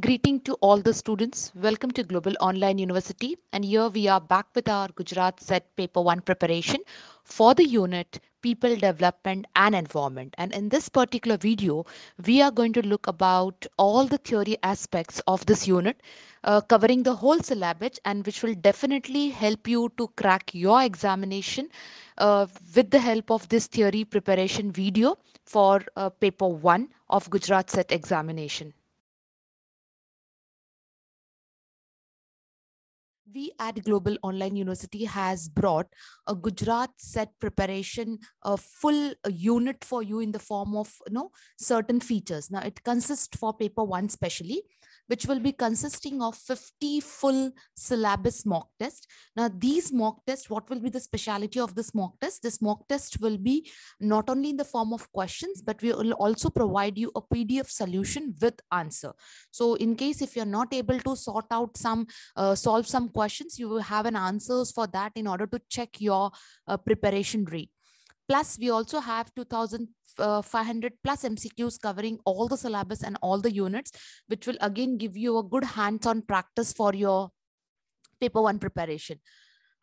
Greeting to all the students. Welcome to Global Online University. And here we are back with our Gujarat Set Paper 1 preparation for the unit People Development and Environment. And in this particular video, we are going to look about all the theory aspects of this unit, uh, covering the whole syllabus and which will definitely help you to crack your examination uh, with the help of this theory preparation video for uh, Paper 1 of Gujarat Set examination. we at Global Online University has brought a Gujarat set preparation, a full unit for you in the form of you know, certain features. Now it consists for paper one specially which will be consisting of 50 full syllabus mock test. Now, these mock tests, what will be the speciality of this mock test? This mock test will be not only in the form of questions, but we will also provide you a PDF solution with answer. So in case if you're not able to sort out some, uh, solve some questions, you will have an answers for that in order to check your uh, preparation rate. Plus, we also have 2,500 uh, plus MCQs covering all the syllabus and all the units, which will again give you a good hands-on practice for your paper one preparation.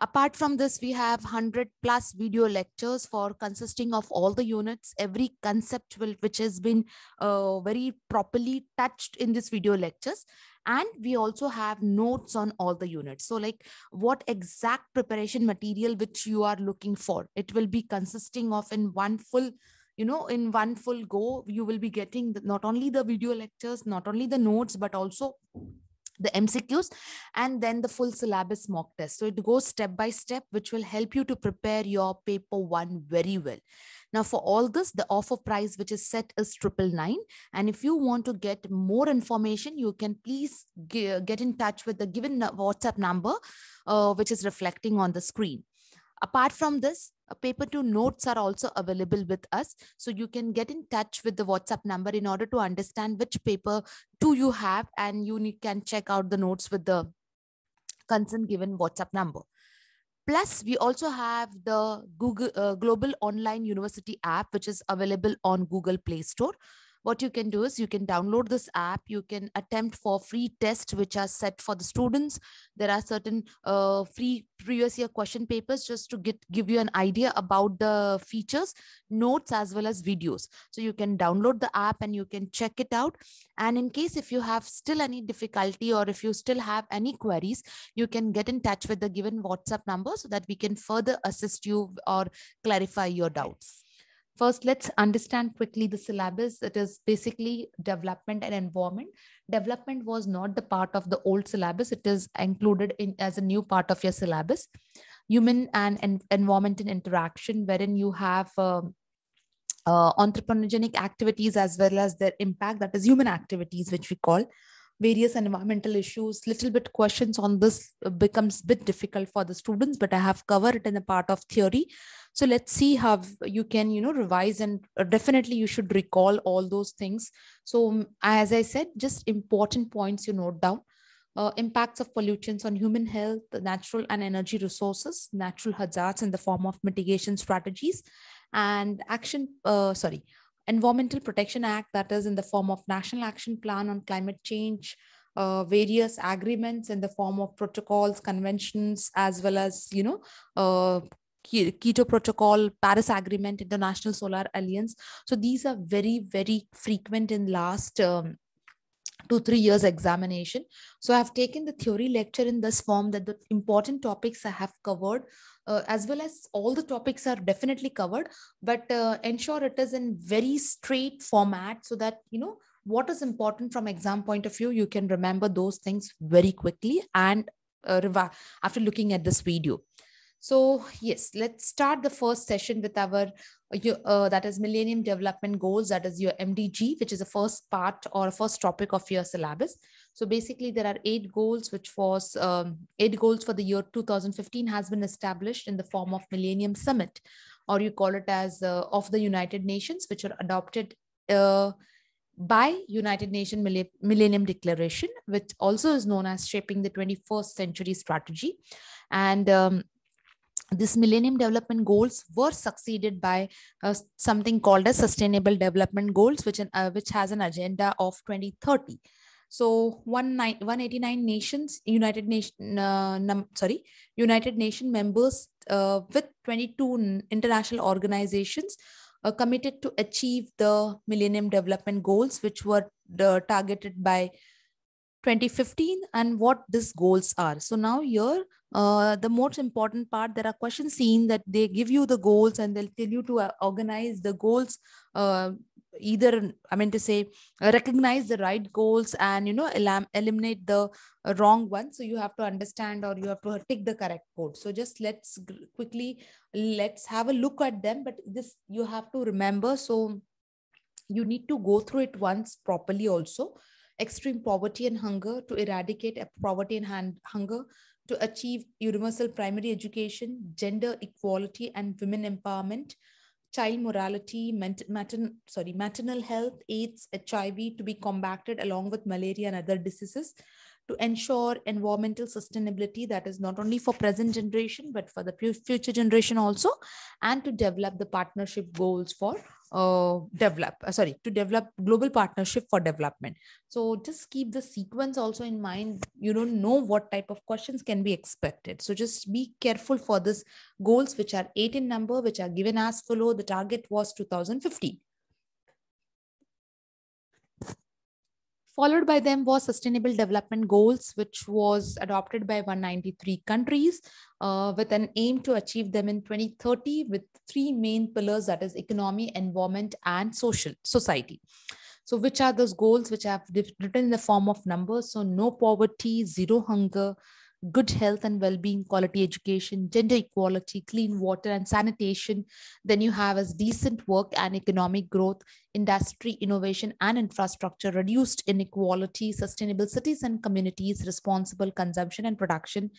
Apart from this, we have 100 plus video lectures for consisting of all the units. Every concept will, which has been uh, very properly touched in this video lectures. And we also have notes on all the units. So like what exact preparation material which you are looking for. It will be consisting of in one full you know in one full go you will be getting the, not only the video lectures not only the notes but also the MCQs, and then the full syllabus mock test. So it goes step by step, which will help you to prepare your paper one very well. Now, for all this, the offer price which is set is triple nine. And if you want to get more information, you can please get in touch with the given WhatsApp number, uh, which is reflecting on the screen. Apart from this, paper two notes are also available with us. So you can get in touch with the WhatsApp number in order to understand which paper two you have and you need, can check out the notes with the consent given WhatsApp number. Plus, we also have the Google uh, Global Online University app, which is available on Google Play Store what you can do is you can download this app you can attempt for free tests which are set for the students there are certain uh, free previous year question papers just to get give you an idea about the features notes as well as videos so you can download the app and you can check it out and in case if you have still any difficulty or if you still have any queries you can get in touch with the given whatsapp number so that we can further assist you or clarify your doubts First, let's understand quickly the syllabus. It is basically development and environment. Development was not the part of the old syllabus. It is included in as a new part of your syllabus. Human and, and environment and interaction, wherein you have um, uh, uh, anthropogenic activities as well as their impact, that is human activities, which we call various environmental issues little bit questions on this becomes a bit difficult for the students but i have covered it in the part of theory so let's see how you can you know revise and uh, definitely you should recall all those things so um, as i said just important points you note down uh, impacts of pollutants on human health, natural and energy resources, natural hazards in the form of mitigation strategies, and action, uh, sorry, environmental protection act that is in the form of national action plan on climate change uh, various agreements in the form of protocols conventions as well as you know uh, Kyoto Protocol, Paris Agreement, International Solar Alliance. So these are very, very frequent in last um, two three years examination so i have taken the theory lecture in this form that the important topics i have covered uh, as well as all the topics are definitely covered but uh, ensure it is in very straight format so that you know what is important from exam point of view you can remember those things very quickly and uh, after looking at this video so yes let's start the first session with our uh, that is Millennium Development Goals, that is your MDG, which is the first part or first topic of your syllabus. So basically, there are eight goals, which was um, eight goals for the year 2015 has been established in the form of Millennium Summit, or you call it as uh, of the United Nations, which are adopted uh, by United Nations Millennium Declaration, which also is known as shaping the 21st century strategy. And um, these millennium development goals were succeeded by uh, something called as sustainable development goals which, uh, which has an agenda of 2030 so 189 nations united nation uh, num, sorry united nation members uh, with 22 international organizations uh, committed to achieve the millennium development goals which were uh, targeted by 2015 and what these goals are so now here uh, the most important part there are question seen that they give you the goals and they'll tell you to uh, organize the goals uh, either i mean to say recognize the right goals and you know eliminate the uh, wrong one so you have to understand or you have to take the correct code so just let's quickly let's have a look at them but this you have to remember so you need to go through it once properly also extreme poverty and hunger to eradicate poverty and hand, hunger to achieve universal primary education, gender equality, and women empowerment, child morality, matern, sorry, maternal health, AIDS, HIV to be combated along with malaria and other diseases, to ensure environmental sustainability that is not only for present generation but for the future generation also and to develop the partnership goals for uh, develop uh, sorry to develop global partnership for development so just keep the sequence also in mind you don't know what type of questions can be expected so just be careful for this goals which are eight in number which are given as follow the target was 2015 Followed by them was Sustainable Development Goals, which was adopted by 193 countries uh, with an aim to achieve them in 2030 with three main pillars that is economy, environment, and social society. So, which are those goals which I have written in the form of numbers? So, no poverty, zero hunger, good health and well-being quality education gender equality clean water and sanitation then you have as decent work and economic growth industry innovation and infrastructure reduced inequality sustainable cities and communities responsible consumption and production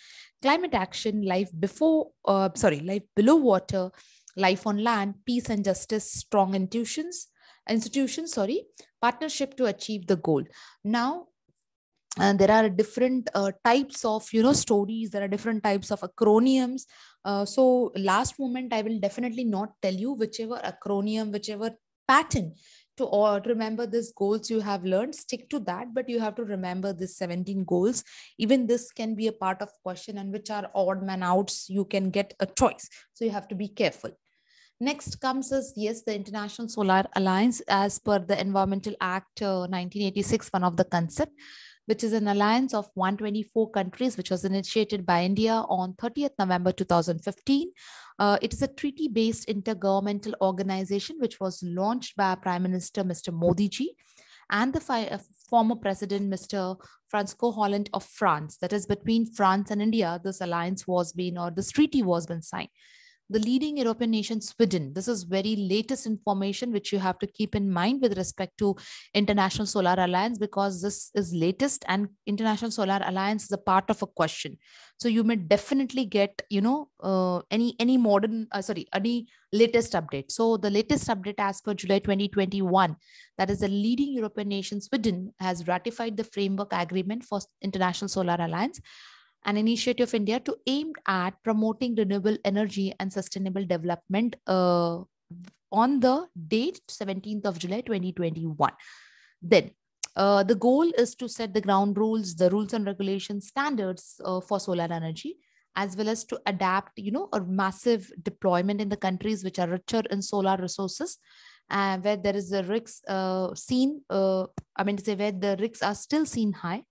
climate action life before uh, sorry life below water life on land peace and justice strong institutions institutions sorry partnership to achieve the goal now and there are different uh, types of you know stories there are different types of acronyms uh, so last moment i will definitely not tell you whichever acronym whichever pattern to or remember these goals you have learned stick to that but you have to remember these 17 goals even this can be a part of question and which are odd man outs you can get a choice so you have to be careful Next comes is yes, the International Solar Alliance, as per the Environmental Act uh, 1986, one of the concept which is an alliance of 124 countries, which was initiated by India on 30th November 2015. Uh, it is a treaty based intergovernmental organization which was launched by Prime Minister Mr. Modi ji and the fi- uh, former president Mr. Franco Holland of France. That is between France and India, this alliance was being or this treaty was being signed the leading European nation, Sweden. This is very latest information which you have to keep in mind with respect to International Solar Alliance because this is latest and International Solar Alliance is a part of a question. So you may definitely get, you know, uh, any any modern, uh, sorry, any latest update. So the latest update as per July 2021, that is the leading European nation, Sweden, has ratified the framework agreement for International Solar Alliance an initiative of India to aim at promoting renewable energy and sustainable development uh, on the date 17th of July 2021. Then uh, the goal is to set the ground rules, the rules and regulation standards uh, for solar energy, as well as to adapt, you know, a massive deployment in the countries which are richer in solar resources, uh, where there is a risks uh, seen, uh, I mean to say where the risks are still seen high,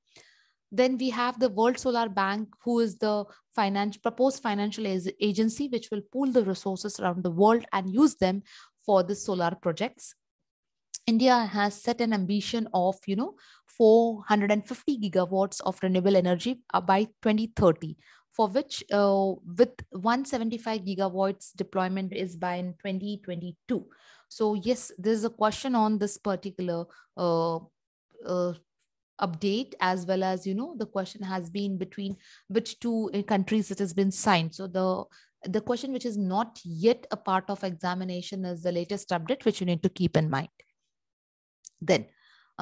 then we have the World Solar Bank, who is the finance, proposed financial agency, which will pool the resources around the world and use them for the solar projects. India has set an ambition of, you know, 450 gigawatts of renewable energy uh, by 2030 for which uh, with 175 gigawatts deployment is by in 2022 so yes there's a question on this particular uh, uh, update as well as you know the question has been between which two uh, countries it has been signed so the the question which is not yet a part of examination is the latest update which you need to keep in mind then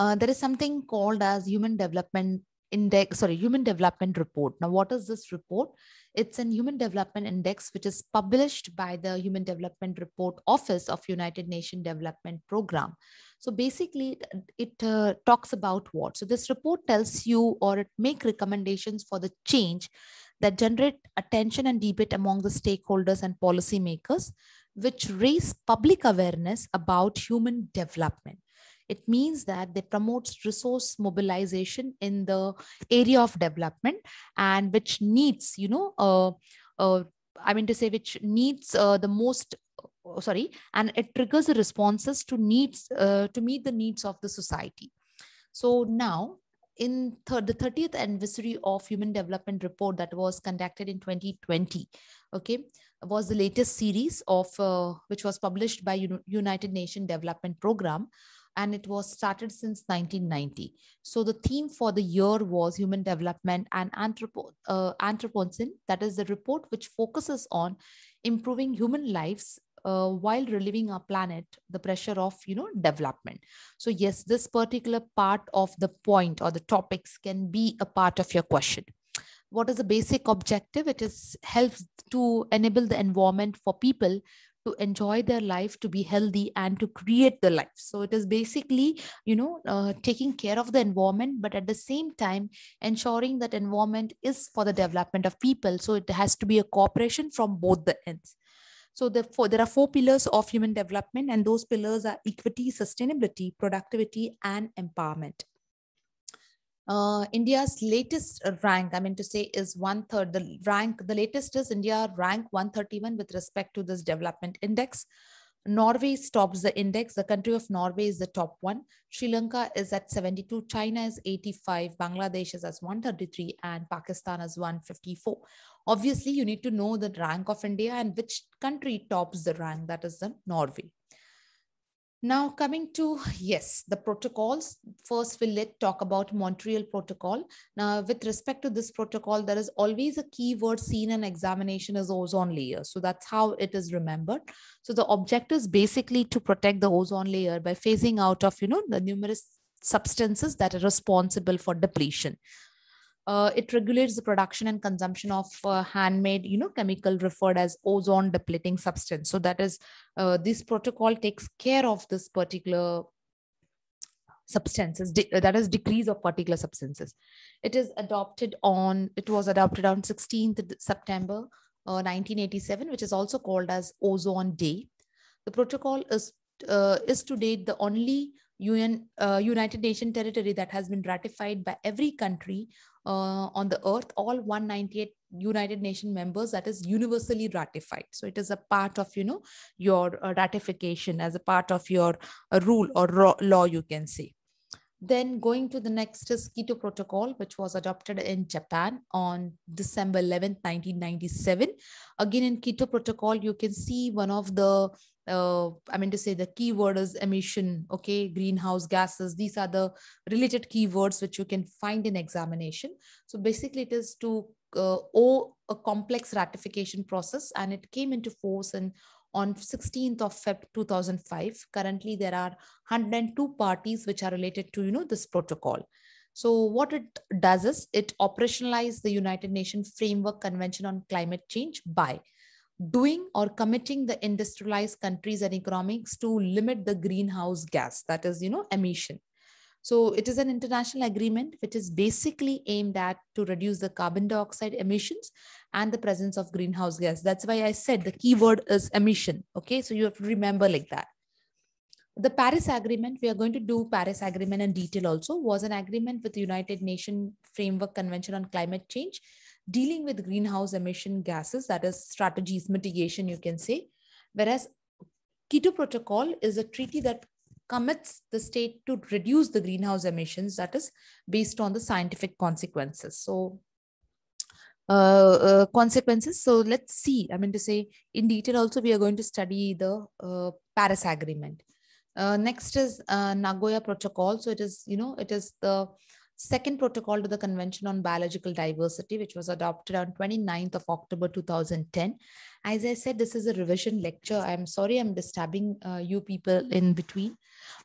uh, there is something called as human development index sorry human development report now what is this report it's an Human Development Index, which is published by the Human Development Report Office of United Nations Development Program. So basically, it, it uh, talks about what? So this report tells you or it make recommendations for the change that generate attention and debate among the stakeholders and policymakers, which raise public awareness about human development. It means that they promote resource mobilization in the area of development and which needs, you know, uh, uh, I mean to say which needs uh, the most uh, uh, sorry and it triggers the responses to needs uh, to meet the needs of the society so now in th the 30th anniversary of human development report that was conducted in 2020 okay was the latest series of uh, which was published by united Nations development program and it was started since 1990. So the theme for the year was human development and anthropo- uh, anthropocene, that is the report which focuses on improving human lives uh, while relieving our planet the pressure of you know development so yes this particular part of the point or the topics can be a part of your question what is the basic objective it is helps to enable the environment for people to enjoy their life, to be healthy, and to create the life. So it is basically, you know, uh, taking care of the environment, but at the same time, ensuring that environment is for the development of people. So it has to be a cooperation from both the ends. So the four, there are four pillars of human development, and those pillars are equity, sustainability, productivity, and empowerment uh, India's latest rank, I mean to say, is one third. The rank, the latest is India rank 131 with respect to this development index. Norway tops the index. The country of Norway is the top one. Sri Lanka is at 72. China is 85. Bangladesh is at 133. And Pakistan is 154. Obviously, you need to know the rank of India and which country tops the rank. That is the Norway. Now, coming to, yes, the protocols. First, we'll let talk about Montreal Protocol. Now, with respect to this protocol, there is always a keyword seen in examination is ozone layer. So that's how it is remembered. So the object is basically to protect the ozone layer by phasing out of, you know, the numerous substances that are responsible for depletion uh, it regulates the production and consumption of uh, handmade you know chemical referred as ozone depleting substance so that is uh, this protocol takes care of this particular substances that is decrease of particular substances it is adopted on it was adopted on 16th september 1987 uh, which is also called as ozone day the protocol is uh, is to date the only UN, uh, United Nations territory that has been ratified by every country uh, on the earth, all 198 United Nations members that is universally ratified. So it is a part of, you know, your uh, ratification as a part of your uh, rule or law, you can say. Then going to the next is Keto Protocol, which was adopted in Japan on December 11, 1997. Again, in Kyoto Protocol, you can see one of the, uh, I mean to say the keyword is emission, okay, greenhouse gases. These are the related keywords which you can find in examination. So basically it is to uh, owe a complex ratification process and it came into force in on 16th of Feb 2005. Currently, there are 102 parties which are related to, you know, this protocol. So what it does is it operationalizes the United Nations Framework Convention on Climate Change by doing or committing the industrialized countries and economics to limit the greenhouse gas, that is, you know, emission so it is an international agreement which is basically aimed at to reduce the carbon dioxide emissions and the presence of greenhouse gas. That's why I said the key word is emission. Okay, so you have to remember like that. The Paris Agreement, we are going to do Paris Agreement in detail also, was an agreement with the United Nations Framework Convention on Climate Change dealing with greenhouse emission gases, that is strategies, mitigation, you can say. Whereas Kyoto Protocol is a treaty that commits the state to reduce the greenhouse emissions that is based on the scientific consequences so uh, uh, consequences so let's see i mean to say in detail also we are going to study the uh, paris agreement uh, next is uh, nagoya protocol so it is you know it is the second protocol to the Convention on Biological Diversity, which was adopted on 29th of October 2010. As I said, this is a revision lecture. I'm sorry I'm disturbing uh, you people in between,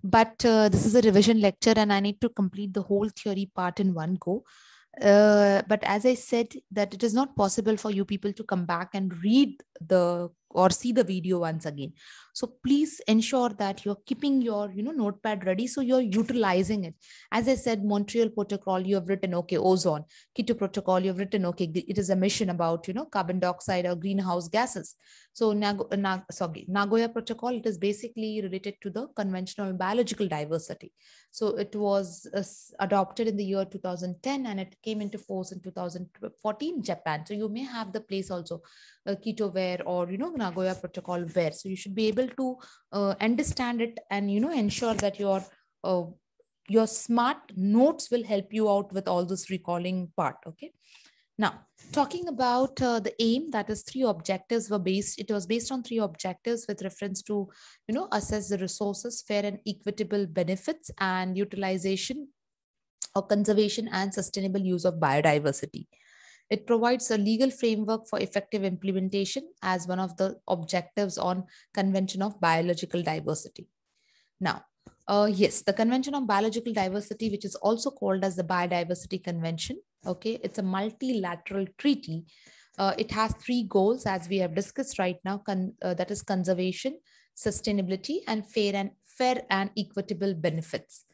but uh, this is a revision lecture and I need to complete the whole theory part in one go. Uh, but as I said, that it is not possible for you people to come back and read the or see the video once again so please ensure that you're keeping your you know notepad ready so you're utilizing it as i said montreal protocol you have written okay ozone kito protocol you have written okay it is a mission about you know carbon dioxide or greenhouse gases so uh, sorry, nagoya protocol it is basically related to the conventional biological diversity so it was uh, adopted in the year 2010 and it came into force in 2014 japan so you may have the place also uh, where or you know nagoya protocol where. so you should be able able to uh, understand it and you know ensure that your uh, your smart notes will help you out with all this recalling part okay now talking about uh, the aim that is three objectives were based it was based on three objectives with reference to you know assess the resources fair and equitable benefits and utilization or conservation and sustainable use of biodiversity it provides a legal framework for effective implementation as one of the objectives on Convention of Biological Diversity. Now, uh, yes, the Convention on Biological Diversity, which is also called as the Biodiversity Convention, okay, it's a multilateral treaty. Uh, it has three goals, as we have discussed right now, uh, that is conservation, sustainability, and fair and fair and equitable benefits.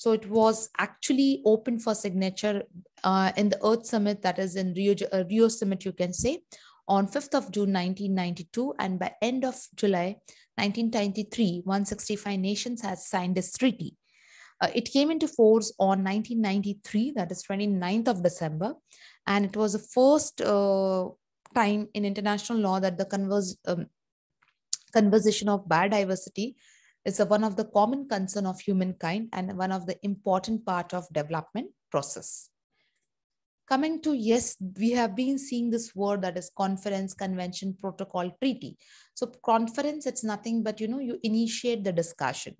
So it was actually open for signature uh, in the Earth Summit, that is in Rio, uh, Rio Summit, you can say, on 5th of June 1992. And by end of July 1993, 165 nations had signed this treaty. Uh, it came into force on 1993, that is 29th of December. And it was the first uh, time in international law that the convers um, conversation of biodiversity it's a, one of the common concern of humankind and one of the important part of development process. Coming to yes, we have been seeing this word that is conference, convention, protocol, treaty. So conference, it's nothing but, you know, you initiate the discussion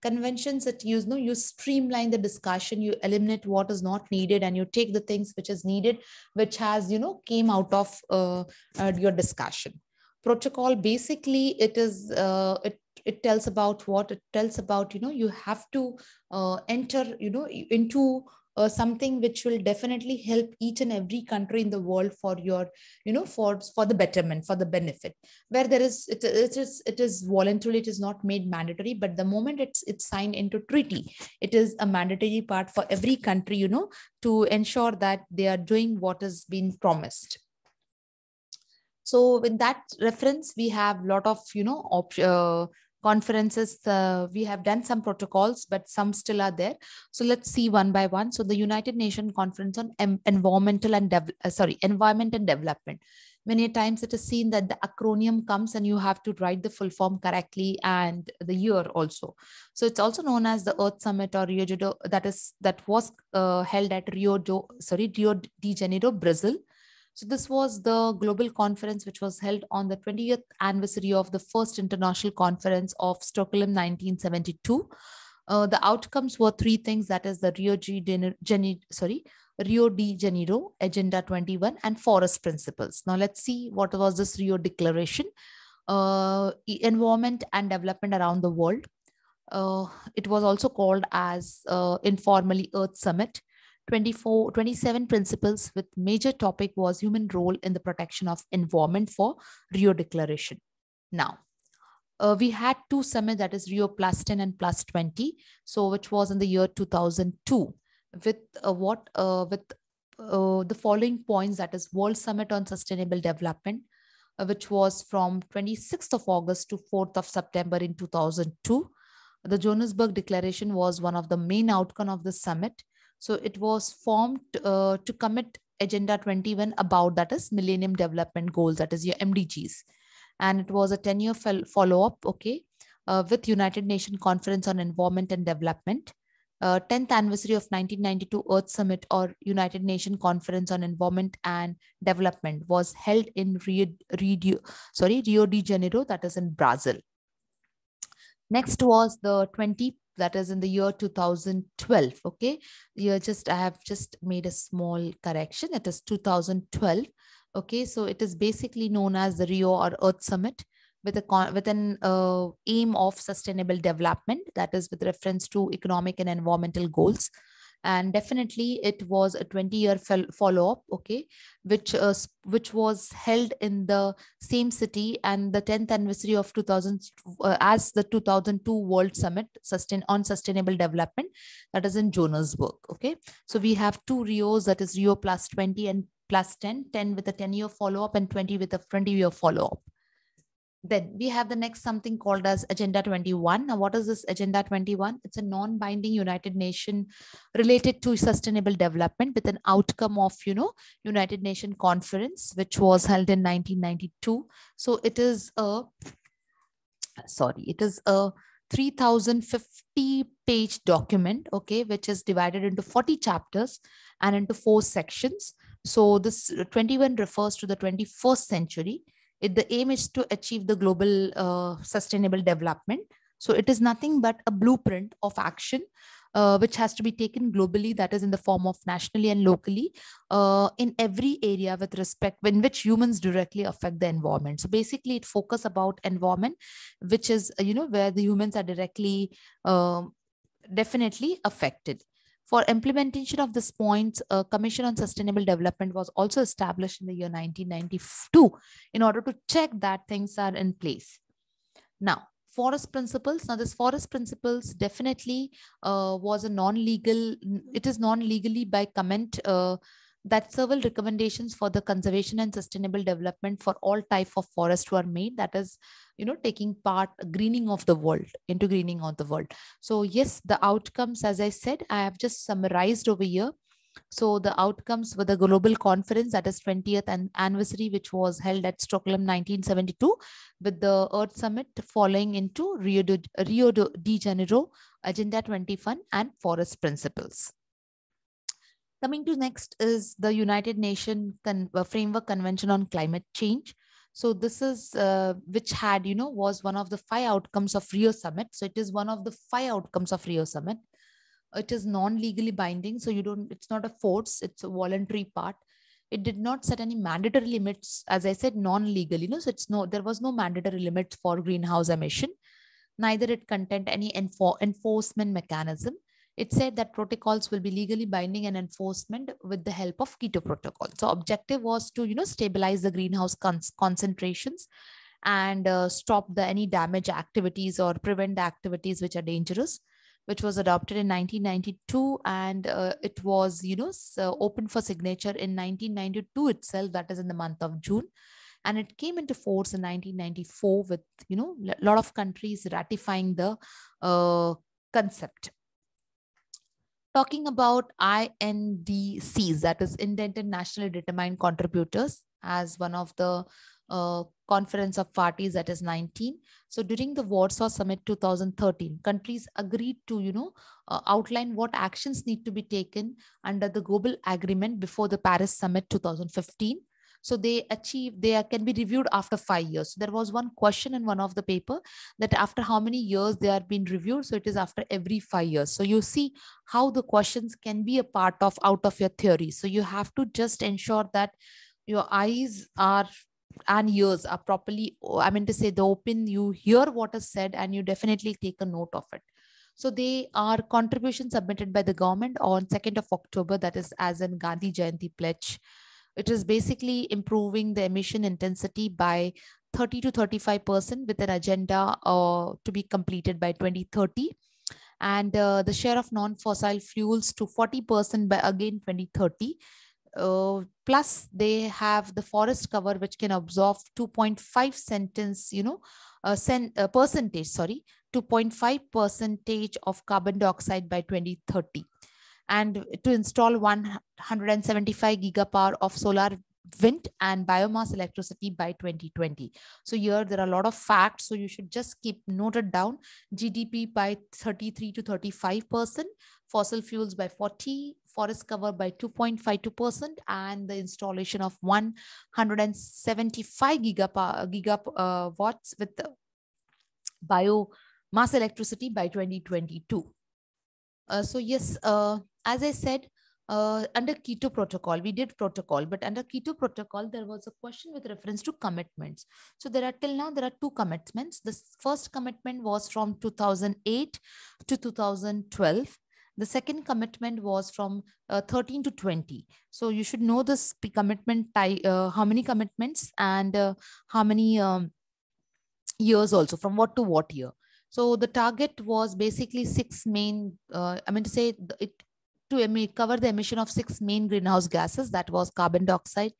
conventions that you know you streamline the discussion you eliminate what is not needed and you take the things which is needed which has you know came out of uh, uh, your discussion protocol basically it is uh, it it tells about what it tells about you know you have to uh, enter you know into uh, something which will definitely help each and every country in the world for your you know for for the betterment for the benefit where there is it, it is it is voluntarily it is not made mandatory but the moment it's it's signed into treaty it is a mandatory part for every country you know to ensure that they are doing what has been promised so with that reference we have lot of you know op- uh, conferences uh, we have done some protocols but some still are there so let's see one by one so the united nations conference on em- environmental and Deve- uh, sorry environment and development many times it is seen that the acronym comes and you have to write the full form correctly and the year also so it's also known as the earth summit or rio de janeiro that is that was uh, held at rio de sorry rio de janeiro brazil so this was the global conference which was held on the 20th anniversary of the first international conference of Stockholm 1972. Uh, the outcomes were three things that is the Rio de, sorry, Rio de Janeiro Agenda 21 and forest principles. Now let's see what was this Rio declaration. Uh, environment and development around the world. Uh, it was also called as uh, informally Earth Summit 24, 27 principles with major topic was human role in the protection of environment for Rio Declaration. Now, uh, we had two summits that is Rio plus 10 and plus 20. So which was in the year 2002 with uh, what uh, with uh, the following points that is World Summit on Sustainable Development, uh, which was from 26th of August to 4th of September in 2002. The Johannesburg Declaration was one of the main outcome of the summit so it was formed uh, to commit Agenda 21 about that is Millennium Development Goals, that is your MDGs. And it was a 10 year follow up, okay, uh, with United Nations Conference on Environment and Development. Uh, 10th anniversary of 1992 Earth Summit or United Nations Conference on Environment and Development was held in Rio, Rio, sorry, Rio de Janeiro, that is in Brazil. Next was the 20 that is in the year 2012 okay you just i have just made a small correction it is 2012 okay so it is basically known as the rio or earth summit with a with an uh, aim of sustainable development that is with reference to economic and environmental goals and definitely it was a 20 year follow up okay which uh, which was held in the same city and the 10th anniversary of 2000 uh, as the 2002 world summit sustain on sustainable development that is in johannesburg okay so we have two rios that is rio plus 20 and plus 10 10 with a 10 year follow up and 20 with a 20 year follow up then we have the next something called as Agenda 21. Now, what is this Agenda 21? It's a non-binding United Nation related to sustainable development with an outcome of, you know, United Nation conference, which was held in 1992. So it is a, sorry, it is a 3050 page document, okay, which is divided into 40 chapters and into four sections. So this 21 refers to the 21st century it, the aim is to achieve the global uh, sustainable development. So it is nothing but a blueprint of action uh, which has to be taken globally, that is in the form of nationally and locally, uh, in every area with respect in which humans directly affect the environment. So basically, it focus about environment, which is uh, you know where the humans are directly um, definitely affected. For implementation of this point, a uh, Commission on Sustainable Development was also established in the year 1992 in order to check that things are in place. Now, forest principles now this forest principles definitely uh, was a non-legal it is non-legally by comment uh, that several recommendations for the conservation and sustainable development for all type of forest were made that is you know taking part greening of the world into greening of the world so yes the outcomes as i said i have just summarized over here so the outcomes were the global conference that is 20th and anniversary, which was held at Stockholm 1972, with the Earth Summit following into Rio de, Rio de Janeiro, Agenda 21 and Forest Principles. Coming to next is the United Nations Con Framework Convention on Climate Change so this is uh, which had you know was one of the five outcomes of rio summit so it is one of the five outcomes of rio summit it is non-legally binding so you don't it's not a force it's a voluntary part it did not set any mandatory limits as i said non-legal you know so it's no there was no mandatory limits for greenhouse emission neither it contained any enfor- enforcement mechanism it said that protocols will be legally binding and enforcement with the help of keto protocol so objective was to you know stabilize the greenhouse con concentrations and uh, stop the any damage activities or prevent the activities which are dangerous which was adopted in 1992 and uh, it was you know so uh, open for signature in 1992 itself that is in the month of june and it came into force in 1994 with you know a lot of countries ratifying the uh, concept talking about INDCs, that is Indented Nationally Determined Contributors, as one of the uh, Conference of Parties, that is 19. So during the Warsaw Summit 2013, countries agreed to, you know, uh, outline what actions need to be taken under the global agreement before the Paris Summit 2015 so they achieve, they are, can be reviewed after five years. So there was one question in one of the paper that after how many years they are being reviewed. So it is after every five years. So you see how the questions can be a part of out of your theory. So you have to just ensure that your eyes are and ears are properly, I mean to say the open, you hear what is said and you definitely take a note of it. So they are contributions submitted by the government on 2nd of October, that is as in Gandhi Jayanti pledge it is basically improving the emission intensity by 30 to 35% with an agenda uh, to be completed by 2030 and uh, the share of non-fossil fuels to 40% by again 2030. Uh, plus they have the forest cover which can absorb 2.5 sentence you know uh, cent, uh, percentage sorry 2.5 percentage of carbon dioxide by 2030 and to install 175 gigapower of solar wind and biomass electricity by 2020. So here there are a lot of facts. So you should just keep noted down GDP by 33 to 35%, fossil fuels by 40, forest cover by 2.52%, and the installation of 175 gigawatts uh, with biomass electricity by 2022. Uh, so yes, uh, as I said, uh, under keto protocol we did protocol but under keto protocol there was a question with reference to commitments so there are till now there are two commitments the first commitment was from 2008 to 2012 the second commitment was from uh, 13 to 20 so you should know this commitment uh, how many commitments and uh, how many um, years also from what to what year so the target was basically six main, uh, I mean to say it to cover the emission of six main greenhouse gases that was carbon dioxide,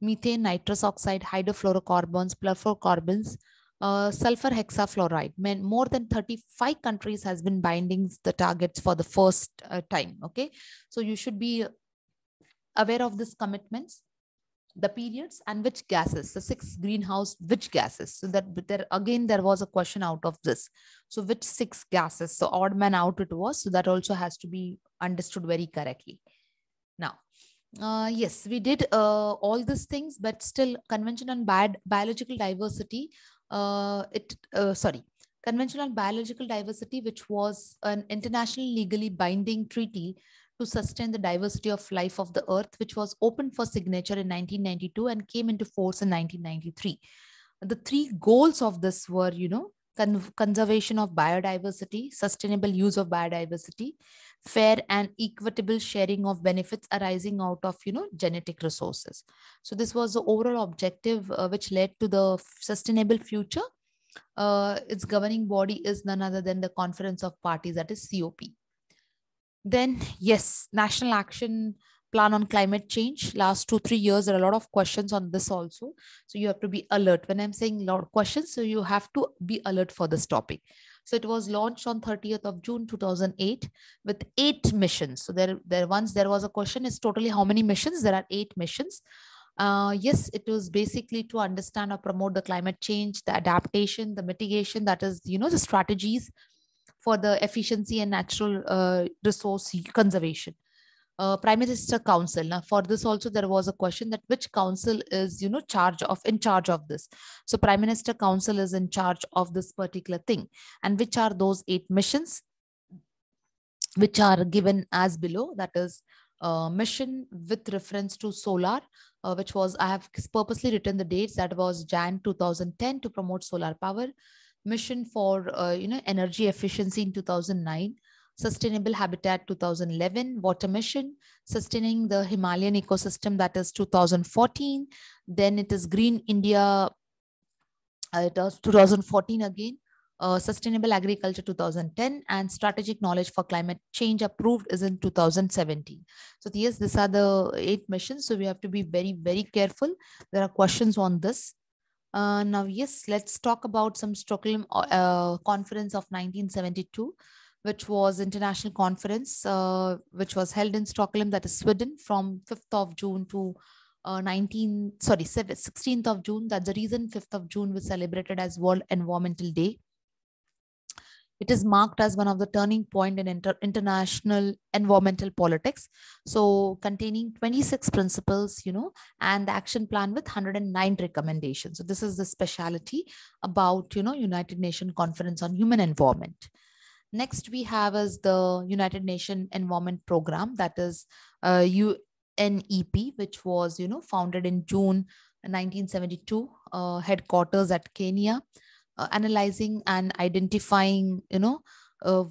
methane, nitrous oxide, hydrofluorocarbons, perfluorocarbons, uh, sulfur hexafluoride. Man, more than 35 countries has been binding the targets for the first uh, time. Okay, so you should be aware of these commitments the periods and which gases the six greenhouse which gases so that there again there was a question out of this so which six gases so odd man out it was so that also has to be understood very correctly now uh, yes we did uh, all these things but still convention on biological diversity uh, it uh, sorry convention on biological diversity which was an international legally binding treaty to sustain the diversity of life of the earth, which was opened for signature in 1992 and came into force in 1993. The three goals of this were, you know, con- conservation of biodiversity, sustainable use of biodiversity, fair and equitable sharing of benefits arising out of, you know, genetic resources. So this was the overall objective uh, which led to the sustainable future. Uh, its governing body is none other than the Conference of Parties, that is COP. Then, yes, National Action Plan on Climate Change. Last two, three years, there are a lot of questions on this also. So you have to be alert. When I'm saying lot of questions, so you have to be alert for this topic. So it was launched on 30th of June 2008 with eight missions. So there, there once there was a question is totally how many missions? There are eight missions. Uh, yes, it was basically to understand or promote the climate change, the adaptation, the mitigation, that is, you know, the strategies, for the efficiency and natural uh, resource conservation. Uh, prime minister council now for this also there was a question that which council is you know charge of in charge of this so prime minister council is in charge of this particular thing and which are those eight missions which are given as below that is uh, mission with reference to solar uh, which was i have purposely written the dates that was jan 2010 to promote solar power Mission for uh, you know Energy Efficiency in 2009, Sustainable Habitat 2011, Water Mission, Sustaining the Himalayan Ecosystem that is 2014. Then it is Green India uh, 2014 again. Uh, Sustainable Agriculture 2010 and Strategic Knowledge for Climate Change approved is in 2017. So yes, these are the eight missions. So we have to be very, very careful. There are questions on this. Uh, now, yes, let's talk about some Stockholm uh, uh, Conference of 1972, which was international conference, uh, which was held in Stockholm, that is Sweden, from 5th of June to uh, 19, sorry, 16th of June. That's the reason 5th of June was celebrated as World Environmental Day. It is marked as one of the turning point in inter international environmental politics. So containing 26 principles, you know, and the action plan with 109 recommendations. So this is the speciality about, you know, United Nations Conference on Human Environment. Next we have is the United Nation Environment Program that is uh, UNEP, which was, you know, founded in June 1972, uh, headquarters at Kenya uh, analyzing and identifying you know uh,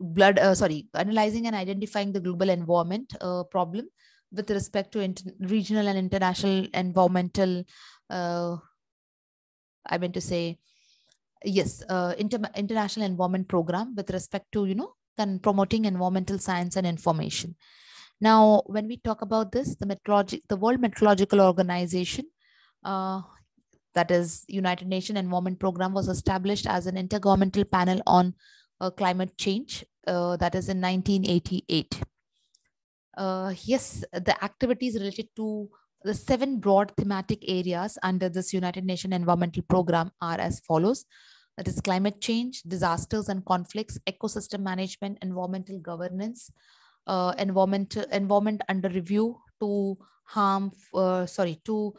blood uh, sorry analyzing and identifying the global environment uh, problem with respect to inter- regional and international environmental uh, i meant to say yes uh, inter- international environment program with respect to you know and promoting environmental science and information now when we talk about this the metrology the world Meteorological organization uh, that is United Nations Environment Program was established as an intergovernmental panel on uh, climate change uh, that is in 1988. Uh, yes, the activities related to the seven broad thematic areas under this United Nations Environmental Program are as follows. That is climate change, disasters and conflicts, ecosystem management, environmental governance, uh, environment, environment under review to harm, uh, sorry, to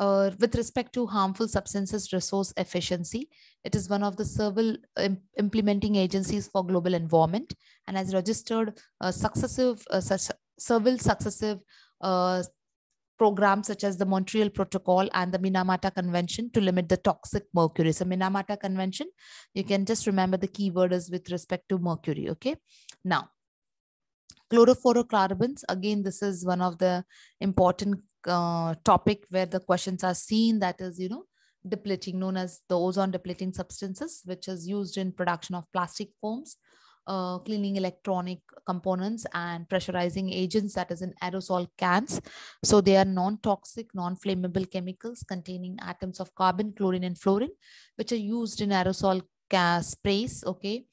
uh, with respect to harmful substances resource efficiency, it is one of the several uh, implementing agencies for global environment and has registered uh, successive uh, several successive uh, programs such as the Montreal Protocol and the Minamata Convention to limit the toxic mercury. So Minamata Convention, you can just remember the keyword is with respect to mercury. Okay. Now, Chlorofluorocarbons, again, this is one of the important uh, topic where the questions are seen that is, you know, depleting, known as the ozone depleting substances, which is used in production of plastic foams, uh, cleaning electronic components, and pressurizing agents, that is in aerosol cans. So they are non-toxic, non-flammable chemicals containing atoms of carbon, chlorine, and fluorine, which are used in aerosol sprays, okay,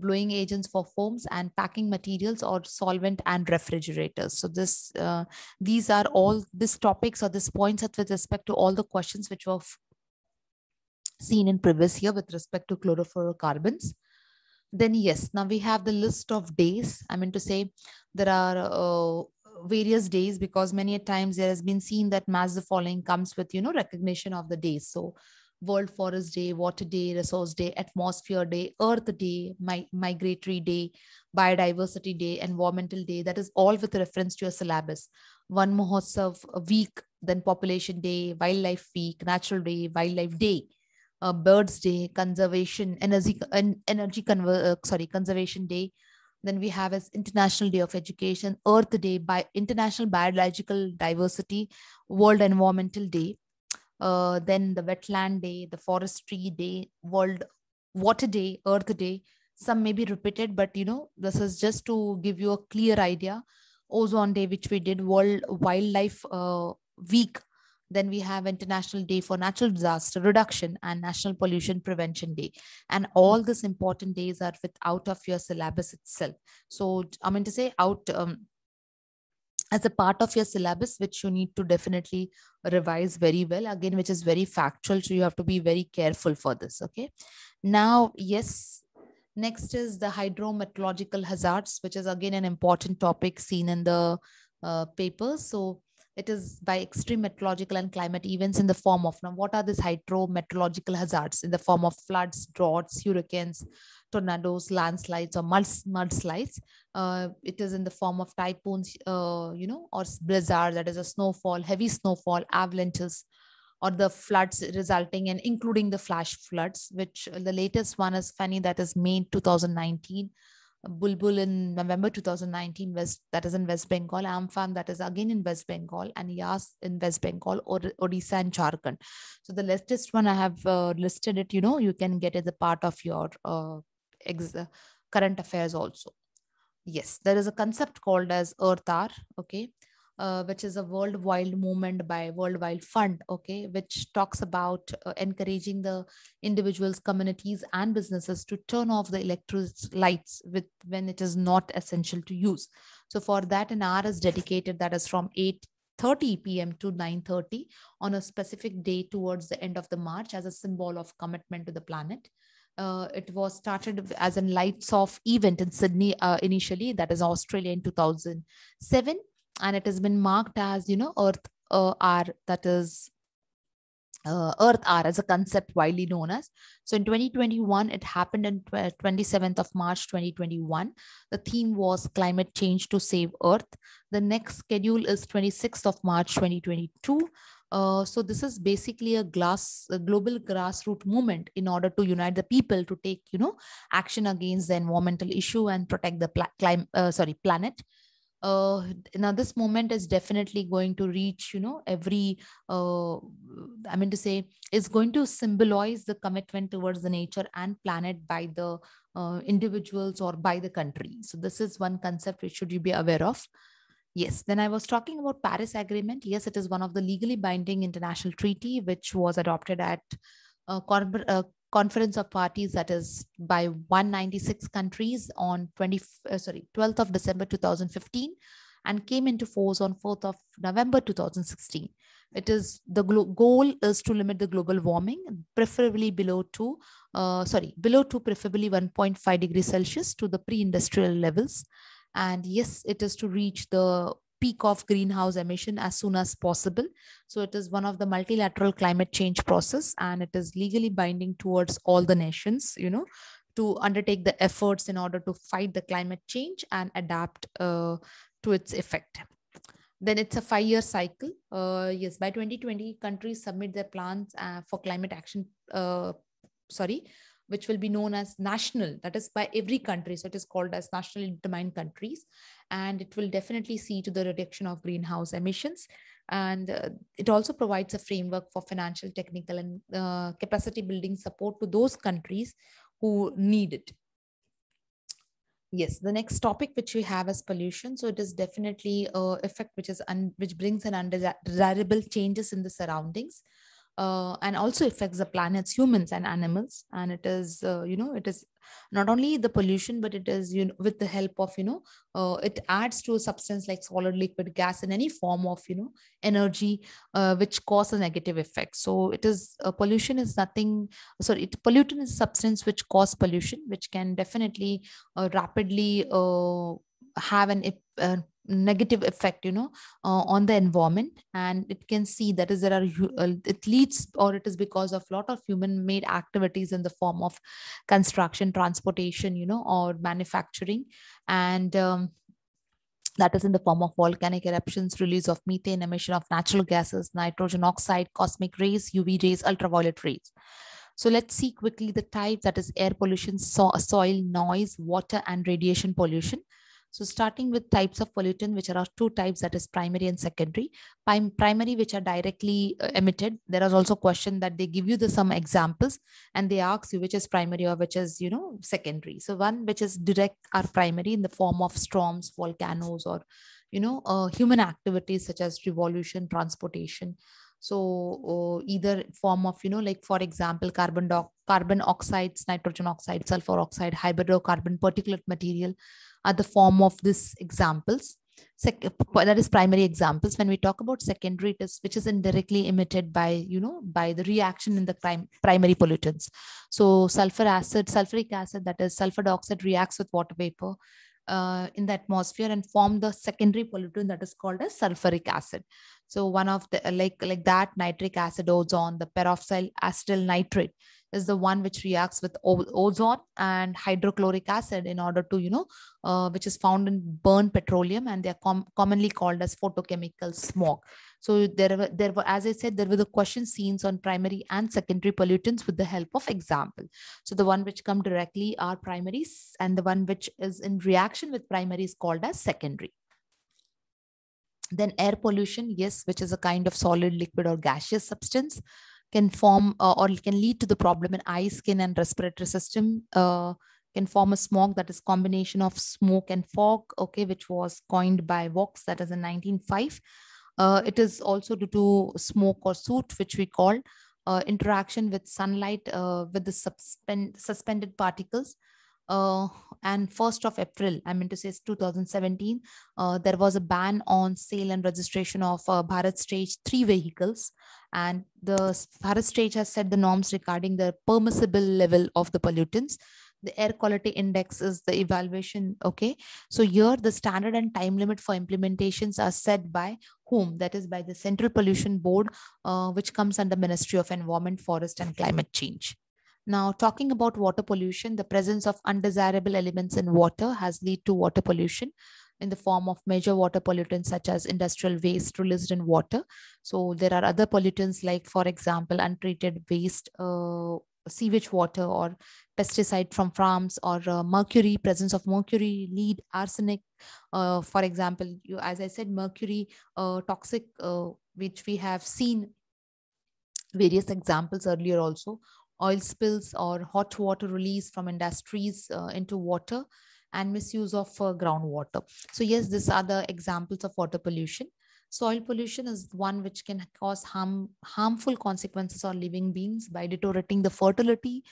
blowing agents for foams and packing materials or solvent and refrigerators so this uh, these are all these topics or these points with respect to all the questions which were seen in previous year with respect to chlorofluorocarbons then yes now we have the list of days i mean to say there are uh, various days because many times there has been seen that mass the following comes with you know recognition of the days so World Forest Day, Water Day, Resource Day, Atmosphere Day, Earth Day, Migratory Day, Biodiversity Day, Environmental Day. That is all with reference to your syllabus. One Mahotsav a week, then Population Day, Wildlife Week, Natural Day, Wildlife Day. Uh, Birds Day, Conservation Energy Energy Conver- uh, sorry Conservation Day, then we have as international day of education earth day by international biological diversity world environmental day uh, then the wetland day, the forestry day, world water day, earth day. Some may be repeated, but you know, this is just to give you a clear idea. Ozone day, which we did, world wildlife uh, week. Then we have International Day for Natural Disaster Reduction and National Pollution Prevention Day. And all these important days are with out of your syllabus itself. So I mean to say out um, as a part of your syllabus which you need to definitely revise very well again which is very factual so you have to be very careful for this okay now yes next is the hydrometeorological hazards which is again an important topic seen in the uh, paper so it is by extreme meteorological and climate events in the form of now what are these hydrometeorological hazards in the form of floods droughts hurricanes tornadoes, landslides, or mudslides. Uh, it is in the form of typhoons, uh, you know, or blizzard, that is a snowfall, heavy snowfall, avalanches, or the floods resulting in, including the flash floods, which uh, the latest one is funny. that is May 2019. Bulbul in November 2019, West, that is in West Bengal, Amphan that is again in West Bengal, and Yas in West Bengal, or Odisha and Charkhan. So the latest one I have uh, listed it, you know, you can get as a part of your uh, ex- current affairs also yes there is a concept called as Earth Hour, okay uh, which is a worldwide movement by worldwide fund okay which talks about uh, encouraging the individuals communities and businesses to turn off the electric lights with when it is not essential to use so for that an hour is dedicated that is from 8 30 p.m. to 9:30 on a specific day towards the end of the March as a symbol of commitment to the planet. Uh, it was started as a lights off event in Sydney uh, initially, that is Australia in 2007, and it has been marked as you know Earth uh, R, that is uh, Earth R as a concept widely known as. So in 2021, it happened on 27th of March 2021. The theme was climate change to save Earth. The next schedule is 26th of March 2022. Uh, so this is basically a glass a global grassroots movement in order to unite the people to take you know action against the environmental issue and protect the pla- climate uh, sorry planet. Uh, now this moment is definitely going to reach you know every uh, i mean to say is going to symbolize the commitment towards the nature and planet by the uh, individuals or by the country so this is one concept which should you be aware of Yes, then I was talking about Paris Agreement. Yes, it is one of the legally binding international treaty which was adopted at a con- a conference of parties that is by 196 countries on 20 uh, sorry 12th of December 2015 and came into force on 4th of November 2016. It is the glo- goal is to limit the global warming, preferably below two, uh, sorry, below two, preferably 1.5 degrees Celsius to the pre-industrial levels. And yes, it is to reach the peak of greenhouse emission as soon as possible. So it is one of the multilateral climate change process and it is legally binding towards all the nations, you know, to undertake the efforts in order to fight the climate change and adapt uh, to its effect. Then it's a five year cycle. Uh, yes, by 2020, countries submit their plans uh, for climate action, uh, sorry, which will be known as national, that is by every country. So it is called as nationally determined countries. And it will definitely see to the reduction of greenhouse emissions. And uh, it also provides a framework for financial, technical, and uh, capacity building support to those countries who need it. Yes, the next topic which we have is pollution. So it is definitely a effect which is which brings an undesirable changes in the surroundings uh, and also affects the planets humans and animals and it is uh, you know it is not only the pollution but it is you know with the help of you know uh, it adds to a substance like solid liquid gas in any form of you know energy uh, which causes negative effects so it is uh, pollution is nothing sorry it pollutant is a substance which cause pollution which can definitely uh, rapidly uh, have an negative effect you know uh, on the environment and it can see that is there are uh, it leads or it is because of lot of human made activities in the form of construction transportation you know or manufacturing and um, that is in the form of volcanic eruptions, release of methane, emission of natural gases, nitrogen oxide, cosmic rays, UV rays, ultraviolet rays. So let's see quickly the type that is air pollution, so soil, noise, water, and radiation pollution. So starting with types of pollutant, which are two types, that is primary and secondary. Prim primary, which are directly uh, emitted. There are also question that they give you the some examples and they ask you which is primary or which is, you know, secondary. So one which is direct are primary in the form of storms, volcanoes, or, you know, uh, human activities such as revolution, transportation, so uh, either form of you know like for example carbon carbon oxides nitrogen oxide sulfur oxide hydrocarbon particulate material are the form of these examples Sec that is primary examples when we talk about secondary it is which is indirectly emitted by you know by the reaction in the prim primary pollutants so sulfur acid sulfuric acid that is sulfur dioxide reacts with water vapor uh, in the atmosphere and form the secondary pollutant that is called as sulfuric acid so one of the like like that nitric acid ozone, the peroxyl acetyl nitrate is the one which reacts with ozone and hydrochloric acid in order to you know uh, which is found in burned petroleum and they are com commonly called as photochemical smog so there were there were as i said there were the question scenes on primary and secondary pollutants with the help of example so the one which come directly are primaries and the one which is in reaction with primary is called as secondary then air pollution, yes, which is a kind of solid, liquid, or gaseous substance, can form uh, or can lead to the problem in eye, skin, and respiratory system. Uh, can form a smog that is combination of smoke and fog. Okay, which was coined by Vox, that is in 1905. Uh, it is also due to smoke or soot, which we call uh, interaction with sunlight uh, with the suspend, suspended particles uh, and 1st of April, I mean to say it's 2017, uh, there was a ban on sale and registration of uh, Bharat Stage 3 vehicles. And the Bharat Stage has set the norms regarding the permissible level of the pollutants. The air quality index is the evaluation. Okay. So here the standard and time limit for implementations are set by whom? That is by the Central Pollution Board, uh, which comes under Ministry of Environment, Forest and Climate Change. Now, talking about water pollution, the presence of undesirable elements in water has led to water pollution in the form of major water pollutants such as industrial waste released in water. So there are other pollutants like, for example, untreated waste, uh, sewage water or pesticide from farms or uh, mercury, presence of mercury, lead, arsenic. Uh, for example, you, as I said, mercury uh, toxic, uh, which we have seen various examples earlier also oil spills or hot water release from industries uh, into water and misuse of uh, groundwater. So yes, these are the examples of water pollution. Soil pollution is one which can cause harm, harmful consequences on living beings by deteriorating the fertility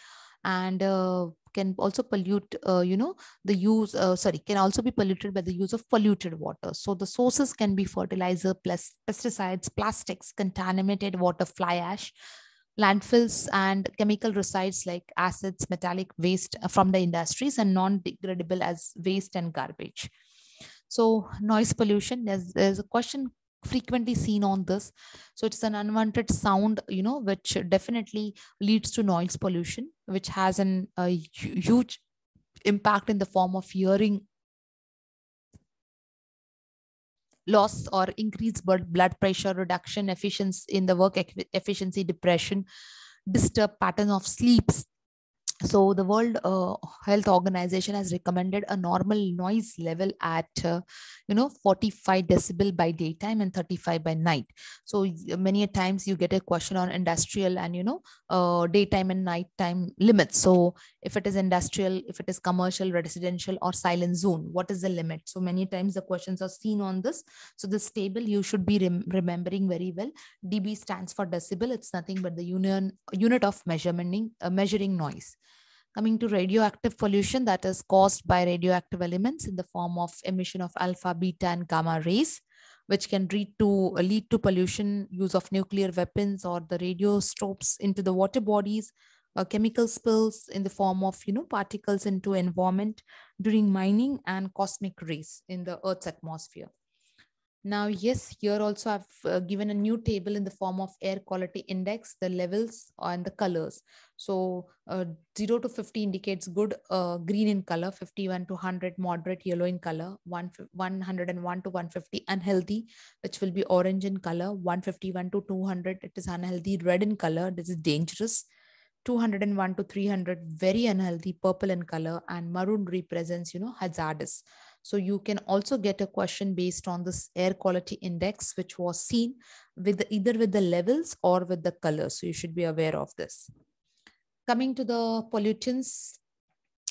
and uh, can also pollute uh, you know the use uh, sorry can also be polluted by the use of polluted water so the sources can be fertilizer plus pesticides plastics contaminated water fly ash landfills and chemical residues like acids, metallic waste from the industries and non-degradable as waste and garbage. So noise pollution, there's, there's a question frequently seen on this. So it's an unwanted sound, you know, which definitely leads to noise pollution, which has an, a huge impact in the form of hearing loss or increased blood pressure, reduction efficiency in the work efficiency, depression, disturbed pattern of sleeps, so the world uh, health organization has recommended a normal noise level at uh, you know 45 decibel by daytime and 35 by night so many times you get a question on industrial and you know uh, daytime and nighttime limits so if it is industrial if it is commercial residential or silent zone what is the limit so many times the questions are seen on this so this table you should be rem remembering very well db stands for decibel it's nothing but the union unit of measuring uh, measuring noise Coming to radioactive pollution that is caused by radioactive elements in the form of emission of alpha, beta, and gamma rays, which can lead to, lead to pollution, use of nuclear weapons or the radio radiostropes into the water bodies, uh, chemical spills in the form of you know particles into environment during mining and cosmic rays in the earth's atmosphere now, yes, here also I've uh, given a new table in the form of air quality index, the levels and the colors. So uh, 0 to 50 indicates good uh, green in color, 51 to 100 moderate yellow in color, 101 to 150 unhealthy, which will be orange in color, 151 to 200 it is unhealthy, red in color, this is dangerous, 201 to 300 very unhealthy, purple in color and maroon represents, you know, hazardous. So you can also get a question based on this air quality index, which was seen with the, either with the levels or with the color. So you should be aware of this. Coming to the pollutants,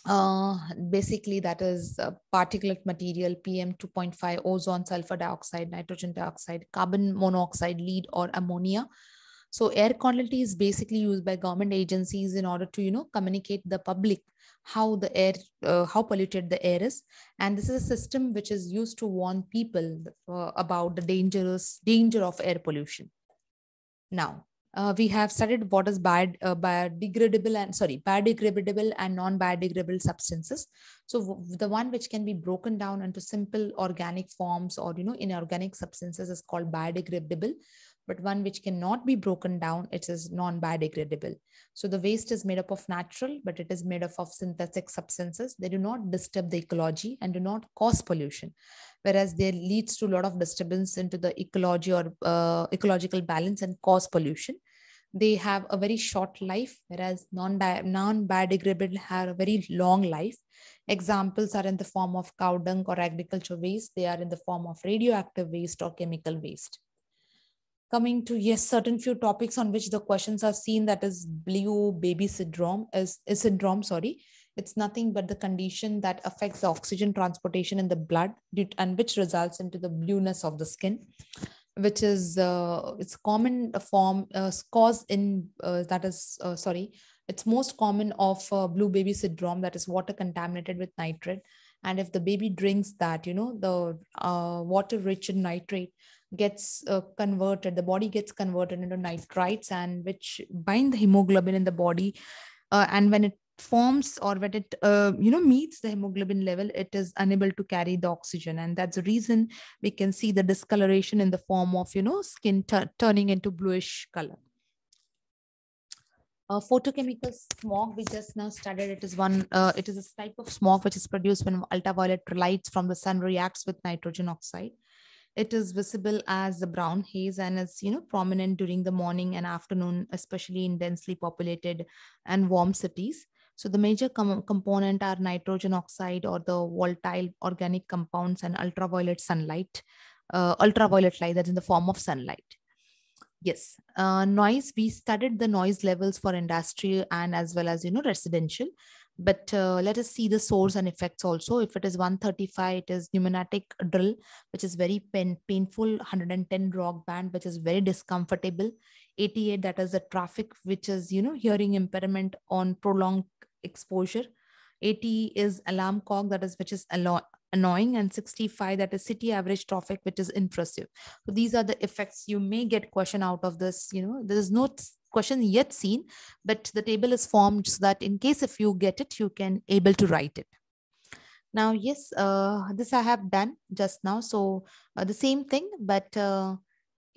uh, basically that is uh, particulate material, PM 2.5, ozone, sulfur dioxide, nitrogen dioxide, carbon monoxide, lead or ammonia. So air quality is basically used by government agencies in order to, you know, communicate the public how the air uh, how polluted the air is and this is a system which is used to warn people uh, about the dangerous danger of air pollution now uh, we have studied what is uh, biodegradable and sorry biodegradable and non-biodegradable substances so the one which can be broken down into simple organic forms or you know inorganic substances is called biodegradable but one which cannot be broken down, it is non biodegradable. So the waste is made up of natural, but it is made up of synthetic substances. They do not disturb the ecology and do not cause pollution, whereas they leads to a lot of disturbance into the ecology or uh, ecological balance and cause pollution. They have a very short life, whereas non biodegradable have a very long life. Examples are in the form of cow dung or agriculture waste. They are in the form of radioactive waste or chemical waste coming to yes certain few topics on which the questions are seen that is blue baby syndrome is, is syndrome sorry it's nothing but the condition that affects the oxygen transportation in the blood and which results into the blueness of the skin which is uh, it's common form uh, cause in uh, that is uh, sorry it's most common of uh, blue baby syndrome that is water contaminated with nitrate and if the baby drinks that you know the uh, water rich in nitrate gets uh, converted the body gets converted into nitrites and which bind the hemoglobin in the body uh, and when it forms or when it uh, you know meets the hemoglobin level it is unable to carry the oxygen and that's the reason we can see the discoloration in the form of you know skin turning into bluish color uh, photochemical smog we just now studied it is one uh, it is a type of smog which is produced when ultraviolet lights from the sun reacts with nitrogen oxide it is visible as the brown haze and is, you know, prominent during the morning and afternoon, especially in densely populated and warm cities. So the major com- component are nitrogen oxide or the volatile organic compounds and ultraviolet sunlight, uh, ultraviolet light that's in the form of sunlight. Yes, uh, noise. We studied the noise levels for industrial and as well as you know residential but uh, let us see the source and effects also if it is 135 it is pneumatic drill which is very pain, painful 110 rock band which is very discomfortable 88 that is the traffic which is you know hearing impairment on prolonged exposure 80 is alarm clock that is which is lot annoying and 65 that is city average traffic which is intrusive so these are the effects you may get question out of this you know there is no question yet seen, but the table is formed so that in case if you get it, you can able to write it. Now, yes, uh, this I have done just now. So uh, the same thing, but uh,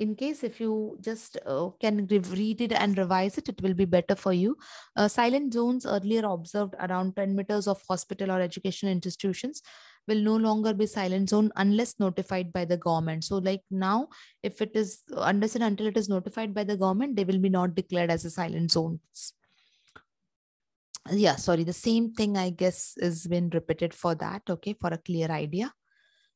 in case if you just uh, can read it and revise it, it will be better for you. Uh, silent zones earlier observed around 10 meters of hospital or education institutions will no longer be silent zone unless notified by the government so like now if it is unless and until it is notified by the government they will be not declared as a silent zones yeah sorry the same thing i guess has been repeated for that okay for a clear idea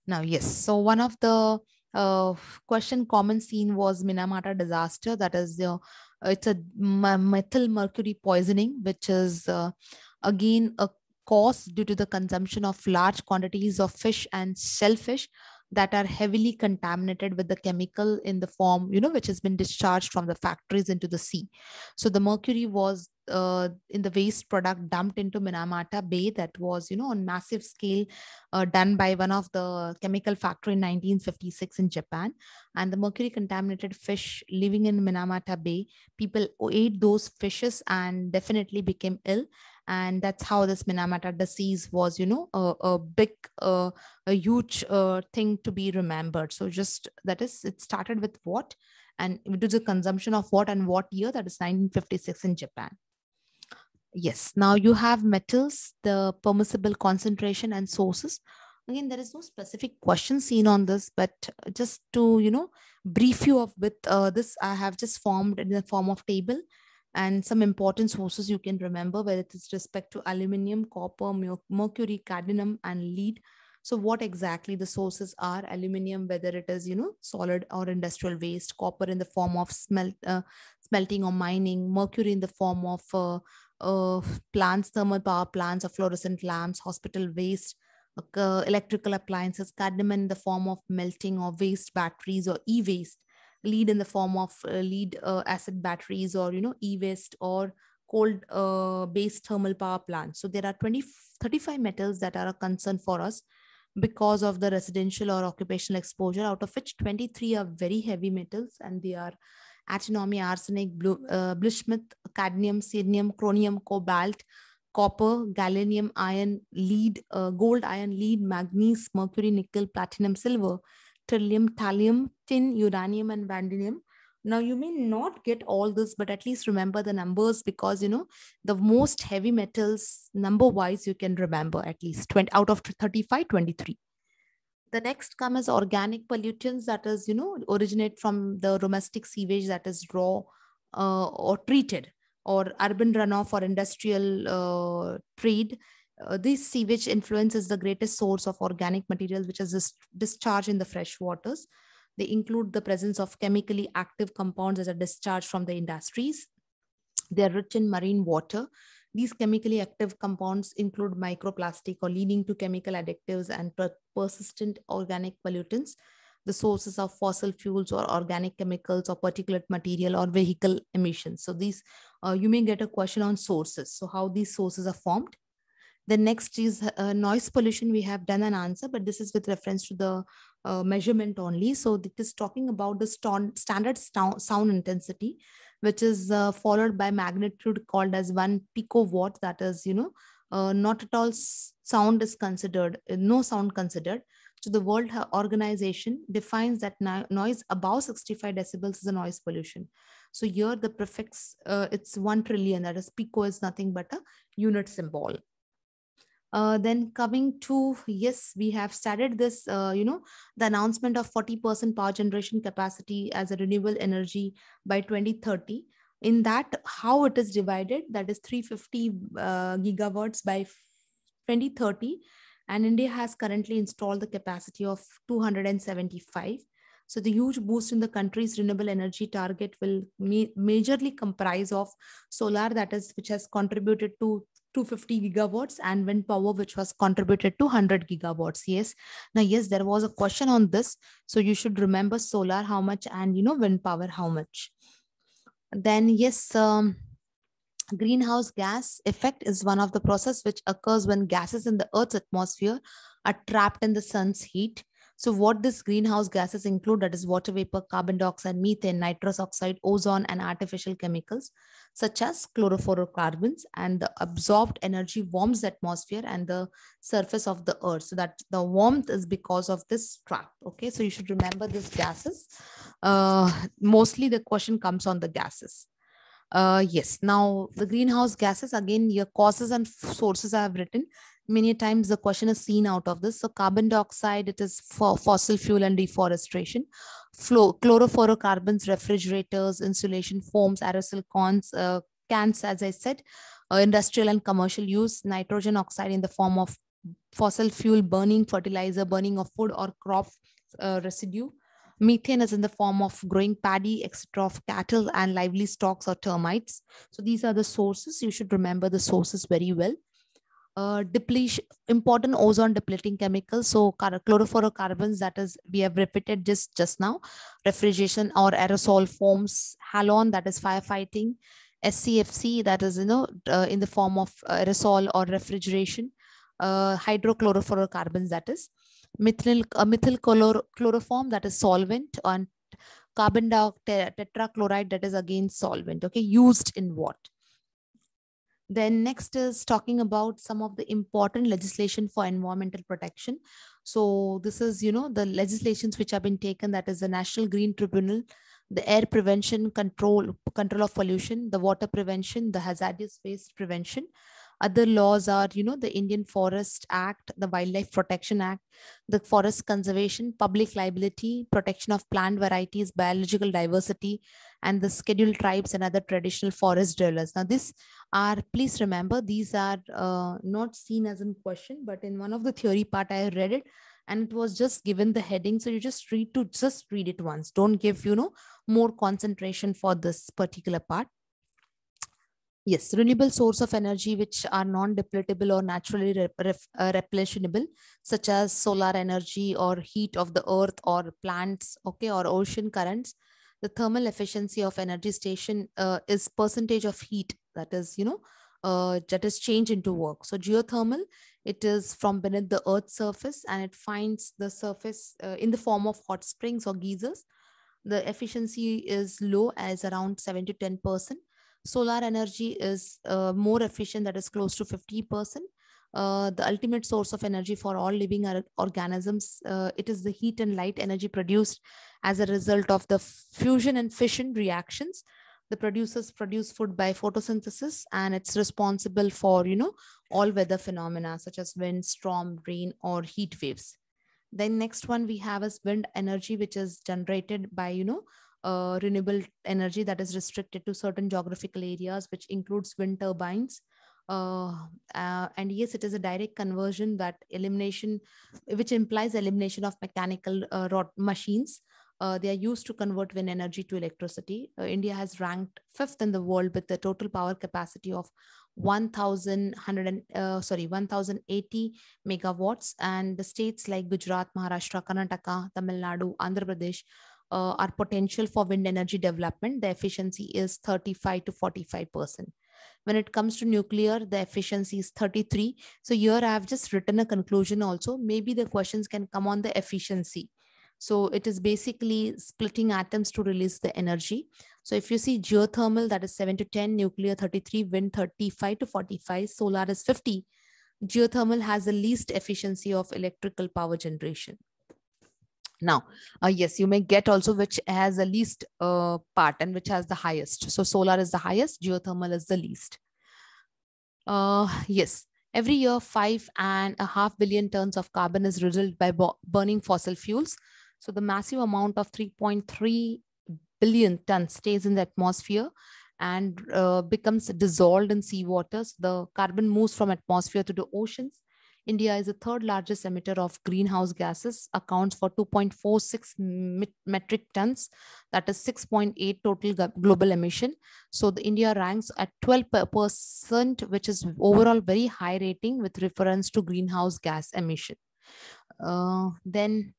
now yes so one of the uh, question common scene was minamata disaster that is the uh, it's a methyl mercury poisoning which is uh, again a coarse due to the consumption of large quantities of fish and shellfish that are heavily contaminated with the chemical in the form, you know, which has been discharged from the factories into the sea. So the mercury was uh, in the waste product dumped into Minamata Bay that was, you know, on massive scale uh, done by one of the chemical factory in 1956 in Japan. And the mercury contaminated fish living in Minamata Bay, people ate those fishes and definitely became ill and that's how this minamata disease was you know a, a big a huge uh, thing to be remembered so just that is it started with what and it was the consumption of what and what year that is 1956 in japan yes now you have metals the permissible concentration and sources again there is no specific question seen on this but just to you know brief you of with uh, this i have just formed in the form of table and some important sources you can remember whether it's respect to aluminum copper mercury cadmium and lead so what exactly the sources are aluminum whether it is you know solid or industrial waste copper in the form of smelt uh, smelting or mining mercury in the form of uh, uh, plants thermal power plants or fluorescent lamps hospital waste uh, electrical appliances cadmium in the form of melting or waste batteries or e-waste lead in the form of uh, lead uh, acid batteries or you know e-waste or coal uh, based thermal power plants so there are 20 35 metals that are a concern for us because of the residential or occupational exposure out of which 23 are very heavy metals and they are antimony arsenic blue, uh, bluesmith cadmium selenium chromium cobalt copper gallium iron lead uh, gold iron lead manganese mercury nickel platinum silver Tellium, thallium, tin, uranium, and vanadium. Now, you may not get all this, but at least remember the numbers because, you know, the most heavy metals number-wise, you can remember at least 20, out of 35, 23. The next come organic pollutants that is, you know, originate from the domestic sewage that is raw uh, or treated or urban runoff or industrial uh, trade uh, this sewage influence is the greatest source of organic material which is dis discharged in the fresh waters. They include the presence of chemically active compounds that are discharged from the industries. They are rich in marine water. These chemically active compounds include microplastic or leading to chemical additives and per persistent organic pollutants. The sources of fossil fuels or organic chemicals or particulate material or vehicle emissions. So these, uh, you may get a question on sources. So how these sources are formed the next is uh, noise pollution. We have done an answer, but this is with reference to the uh, measurement only. So it is talking about the st standard st sound intensity, which is uh, followed by magnitude called as one picowatt. That is, you know, uh, not at all sound is considered, no sound considered. So the World Organization defines that no noise above 65 decibels is a noise pollution. So here the prefix, uh, it's 1 trillion, that is pico is nothing but a unit symbol. Uh, then coming to yes we have started this uh, you know the announcement of 40% power generation capacity as a renewable energy by 2030 in that how it is divided that is 350 uh, gigawatts by 2030 and india has currently installed the capacity of 275 so the huge boost in the country's renewable energy target will ma majorly comprise of solar, that is, which has contributed to 250 gigawatts and wind power which was contributed to 100 gigawatts yes now yes there was a question on this so you should remember solar how much and you know wind power how much then yes um, greenhouse gas effect is one of the process which occurs when gases in the earth's atmosphere are trapped in the sun's heat so, what these greenhouse gases include? That is water vapor, carbon dioxide, methane, nitrous oxide, ozone, and artificial chemicals such as chlorofluorocarbons. And the absorbed energy warms the atmosphere and the surface of the earth. So, that the warmth is because of this trap. Okay, so you should remember these gases. Uh, mostly the question comes on the gases. Uh, yes, now the greenhouse gases again, your causes and sources I have written many times the question is seen out of this. So carbon dioxide, it is for fossil fuel and deforestation. Flow, chlorofluorocarbons, refrigerators, insulation foams, aerosol cons, uh, cans, as I said, uh, industrial and commercial use, nitrogen oxide in the form of fossil fuel burning, fertilizer burning of food or crop uh, residue. Methane is in the form of growing paddy, etc., of cattle and lively stocks or termites. So these are the sources. You should remember the sources very well. Uh, depletion important ozone depleting chemicals so chlorofluorocarbons that is we have repeated just just now refrigeration or aerosol forms halon that is firefighting scfc that is you know uh, in the form of aerosol or refrigeration uh, hydrochlorofluorocarbons that is methyl uh, methyl chloroform that is solvent and carbon dioxide tetrachloride that is again solvent okay used in what then next is talking about some of the important legislation for environmental protection. So this is, you know, the legislations which have been taken, that is the National Green Tribunal, the air prevention control, control of pollution, the water prevention, the hazardous waste prevention, other laws are, you know, the Indian Forest Act, the Wildlife Protection Act, the Forest Conservation, Public Liability, Protection of Plant Varieties, Biological Diversity, and the Scheduled Tribes and other traditional forest dwellers. Now, these are, please remember, these are uh, not seen as in question, but in one of the theory part, I read it and it was just given the heading so you just read to just read it once don't give you know more concentration for this particular part Yes, renewable source of energy which are non-depletable or naturally rep uh, replenishable, such as solar energy or heat of the earth or plants, okay, or ocean currents. The thermal efficiency of energy station uh, is percentage of heat that is, you know, uh, that is changed into work. So geothermal, it is from beneath the earth's surface and it finds the surface uh, in the form of hot springs or geysers. The efficiency is low as around 7 to 10 percent solar energy is uh, more efficient, that is close to 50%. Uh, the ultimate source of energy for all living organisms. Uh, it is the heat and light energy produced as a result of the fusion and fission reactions. The producers produce food by photosynthesis, and it's responsible for you know all weather phenomena such as wind, storm, rain, or heat waves. Then next one we have is wind energy, which is generated by you know uh, renewable energy that is restricted to certain geographical areas, which includes wind turbines. Uh, uh, and yes, it is a direct conversion that elimination, which implies elimination of mechanical uh, rot machines. Uh, they are used to convert wind energy to electricity. Uh, India has ranked fifth in the world with the total power capacity of 1100 uh, sorry 1080 megawatts and the states like gujarat maharashtra karnataka tamil nadu andhra pradesh uh, our potential for wind energy development, the efficiency is 35 to 45%. When it comes to nuclear, the efficiency is 33. So here I have just written a conclusion also. Maybe the questions can come on the efficiency. So it is basically splitting atoms to release the energy. So if you see geothermal, that is 7 to 10, nuclear 33, wind 35 to 45, solar is 50. Geothermal has the least efficiency of electrical power generation now uh, yes you may get also which has the least uh, part and which has the highest so solar is the highest geothermal is the least uh, yes every year five and a half billion tons of carbon is riddled by burning fossil fuels so the massive amount of 3.3 billion tons stays in the atmosphere and uh, becomes dissolved in seawater so the carbon moves from atmosphere to the oceans India is the third largest emitter of greenhouse gases, accounts for 2.46 metric tons, that is 6.8 total global emission. So the India ranks at 12%, which is overall very high rating with reference to greenhouse gas emission. Uh, then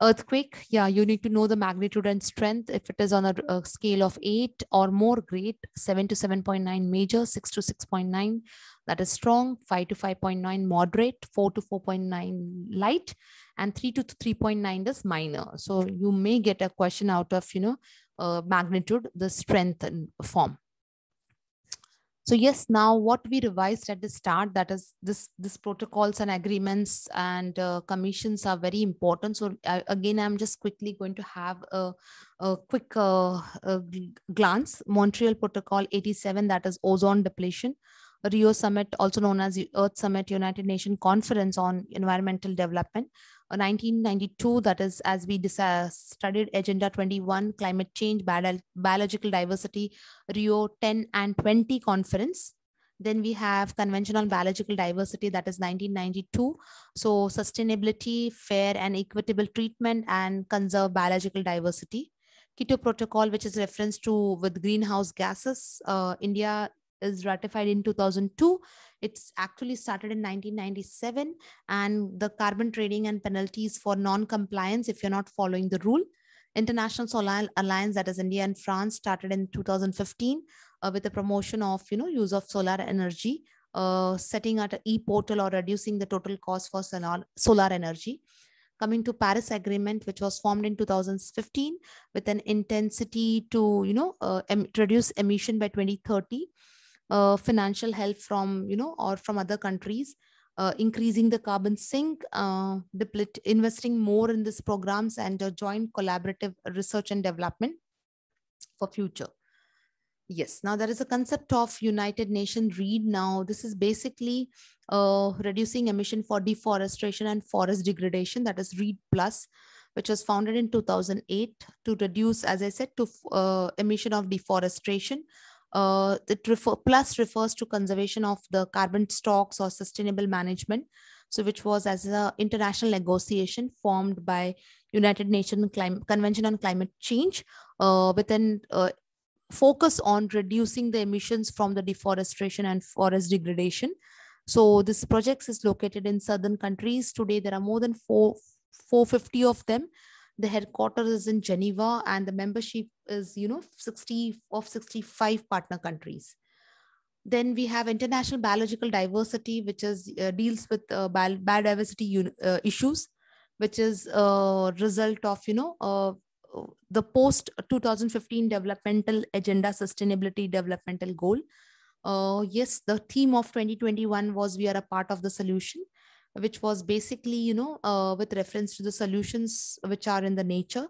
earthquake yeah you need to know the magnitude and strength if it is on a, a scale of 8 or more great 7 to 7.9 major 6 to 6.9 that is strong 5 to 5.9 moderate 4 to 4.9 light and 3 to 3.9 is minor so you may get a question out of you know uh, magnitude the strength form so yes, now what we revised at the start, that is this, this protocols and agreements and uh, commissions are very important. So I, uh, again, I'm just quickly going to have a, a quick uh, a glance. Montreal Protocol 87, that is ozone depletion. Rio Summit, also known as Earth Summit, United Nations Conference on Environmental Development. 1992, that is, as we uh, studied Agenda 21, Climate Change, Bio Biological Diversity, Rio 10 and 20 conference. Then we have Convention on Biological Diversity, that is 1992. So sustainability, fair and equitable treatment and conserve biological diversity. Keto Protocol, which is reference to with greenhouse gases. Uh, India is ratified in 2002 it's actually started in 1997, and the carbon trading and penalties for non compliance if you're not following the rule. International Solar Alliance, that is India and France, started in 2015 uh, with the promotion of you know use of solar energy, uh, setting out an e-portal or reducing the total cost for solar, solar energy. Coming to Paris Agreement, which was formed in 2015 with an intensity to you know uh, em reduce emission by 2030 uh, financial help from you know or from other countries uh, increasing the carbon sink uh, investing more in these programs and joint collaborative research and development for future yes now there is a concept of united nation read now this is basically uh, reducing emission for deforestation and forest degradation that is read plus which was founded in 2008 to reduce as i said to uh, emission of deforestation uh, it refer plus refers to conservation of the carbon stocks or sustainable management so which was as an international negotiation formed by united nations Clim- convention on climate change uh, with an uh, focus on reducing the emissions from the deforestation and forest degradation so this projects is located in southern countries today there are more than 4 450 of them the headquarters is in geneva and the membership is you know 60 of 65 partner countries then we have international biological diversity which is uh, deals with uh, bio biodiversity uh, issues which is a result of you know uh, the post 2015 developmental agenda sustainability developmental goal uh, yes the theme of 2021 was we are a part of the solution which was basically you know uh, with reference to the solutions which are in the nature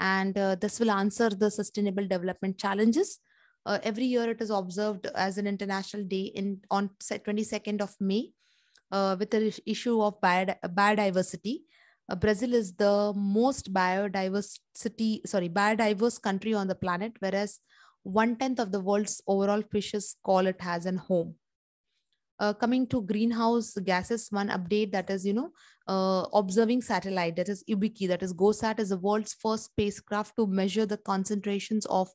and uh, this will answer the sustainable development challenges. Uh, every year it is observed as an international day in on 22nd of May uh, with the issue of biodiversity. Uh, Brazil is the most biodiversity, sorry, biodiverse country on the planet, whereas one tenth of the world's overall fishes call it has an home. Uh, coming to greenhouse gases one update that is you know uh, observing satellite that is ubiki that is gosat is the world's first spacecraft to measure the concentrations of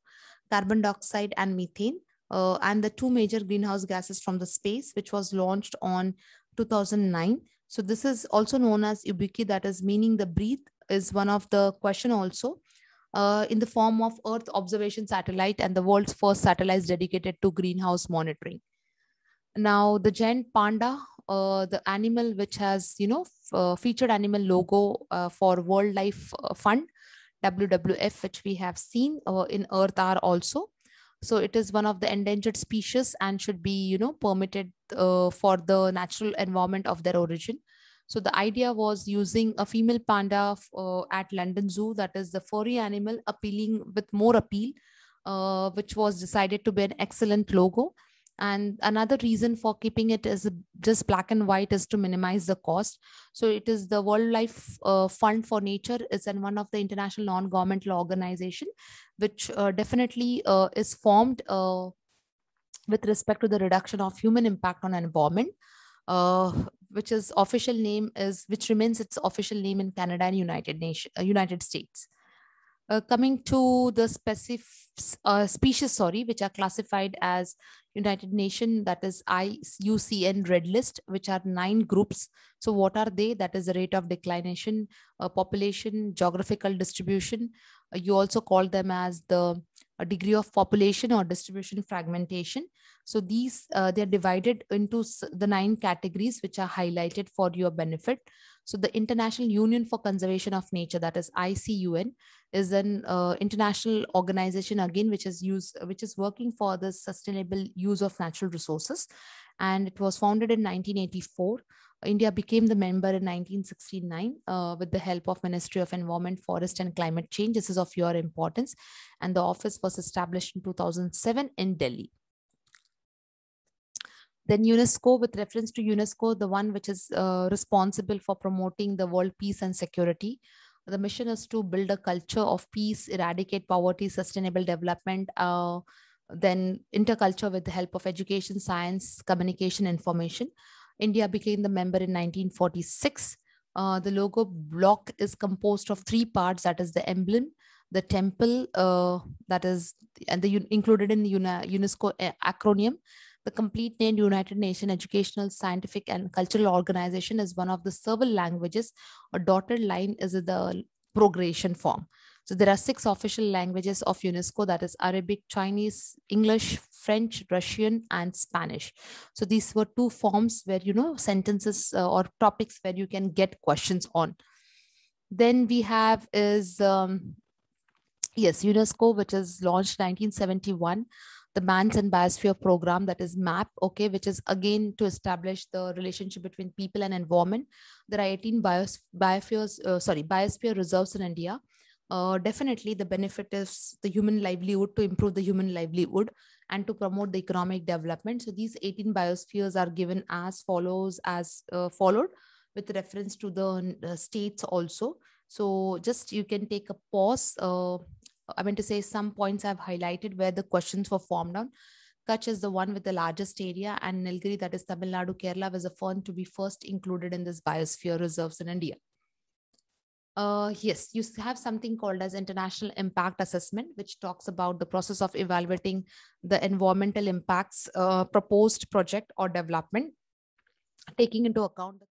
carbon dioxide and methane uh, and the two major greenhouse gases from the space which was launched on 2009 so this is also known as ubiki that is meaning the breathe is one of the question also uh, in the form of earth observation satellite and the world's first satellites dedicated to greenhouse monitoring now, the giant panda, uh, the animal which has, you know, uh, featured animal logo uh, for World Life uh, Fund, WWF, which we have seen uh, in Earth are also. So it is one of the endangered species and should be, you know, permitted uh, for the natural environment of their origin. So the idea was using a female panda at London Zoo, that is the furry animal appealing with more appeal, which was decided to be an excellent logo and another reason for keeping it is just black and white is to minimize the cost so it is the world life uh, fund for nature is an one of the international non-governmental organization which uh, definitely uh, is formed uh, with respect to the reduction of human impact on environment uh, which is official name is which remains its official name in canada and united nation uh, united states uh, coming to the specific uh, species sorry which are classified as United Nations, that is IUCN Red List, which are nine groups. So what are they? That is the rate of declination, uh, population, geographical distribution. Uh, you also call them as the uh, degree of population or distribution fragmentation. So these, uh, they are divided into the nine categories which are highlighted for your benefit. So the International Union for Conservation of Nature, that is ICUN, is an uh, international organization again which is used which is working for the sustainable use of natural resources, and it was founded in 1984. India became the member in 1969 uh, with the help of Ministry of Environment, Forest and Climate Change. This is of your importance, and the office was established in 2007 in Delhi. Then UNESCO, with reference to UNESCO, the one which is uh, responsible for promoting the world peace and security. The mission is to build a culture of peace, eradicate poverty, sustainable development, uh, then interculture with the help of education, science, communication, information. India became the member in 1946. Uh, the logo block is composed of three parts that is the emblem the temple uh, that is and the included in the UNESCO uh, acronym the complete name United Nations Educational, Scientific, and Cultural Organization is one of the several languages. A dotted line is the progression form. So there are six official languages of UNESCO that is Arabic, Chinese, English, French, Russian, and Spanish. So these were two forms where, you know, sentences uh, or topics where you can get questions on. Then we have is, um, yes, UNESCO, which is launched 1971 the Mans and Biosphere program that is MAP, okay, which is again to establish the relationship between people and environment. There are 18 bios, biospheres, uh, sorry, biosphere reserves in India. Uh, definitely the benefit is the human livelihood to improve the human livelihood and to promote the economic development. So these 18 biospheres are given as follows, as uh, followed with reference to the uh, states also. So just you can take a pause uh, I mean to say some points I've highlighted where the questions were formed on. Kutch is the one with the largest area, and Nilgiri, that is Tamil Nadu, Kerala, was the to be first included in this biosphere reserves in India. Uh, yes, you have something called as international impact assessment, which talks about the process of evaluating the environmental impacts uh, proposed project or development, taking into account the